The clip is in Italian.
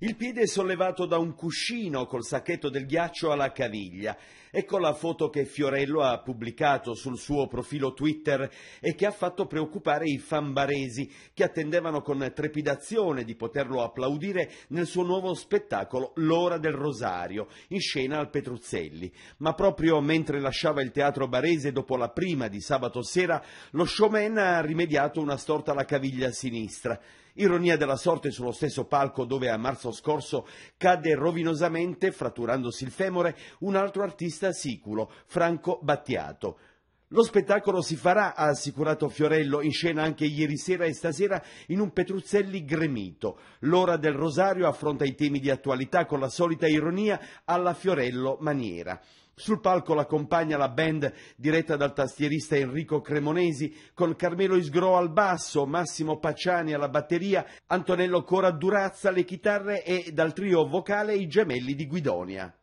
Il piede è sollevato da un cuscino col sacchetto del ghiaccio alla caviglia. Ecco la foto che Fiorello ha pubblicato sul suo profilo Twitter e che ha fatto preoccupare i fambaresi che attendevano con trepidazione di poterlo applaudire nel suo nuovo spettacolo L'ora del Rosario, in scena al Petruzzelli. Ma proprio mentre lasciava il teatro barese dopo la prima di sabato sera, lo showman ha rimediato una storta alla caviglia sinistra. Ironia della sorte sullo stesso palco dove a marzo scorso cadde rovinosamente, fratturandosi il femore, un altro artista siculo, Franco Battiato. Lo spettacolo si farà, ha assicurato Fiorello, in scena anche ieri sera e stasera in un Petruzzelli gremito. L'ora del Rosario affronta i temi di attualità con la solita ironia alla Fiorello maniera. Sul palco l'accompagna la band diretta dal tastierista Enrico Cremonesi, con Carmelo Isgro al basso, Massimo Pacciani alla batteria, Antonello Cora Durazza alle chitarre e dal trio vocale i gemelli di Guidonia.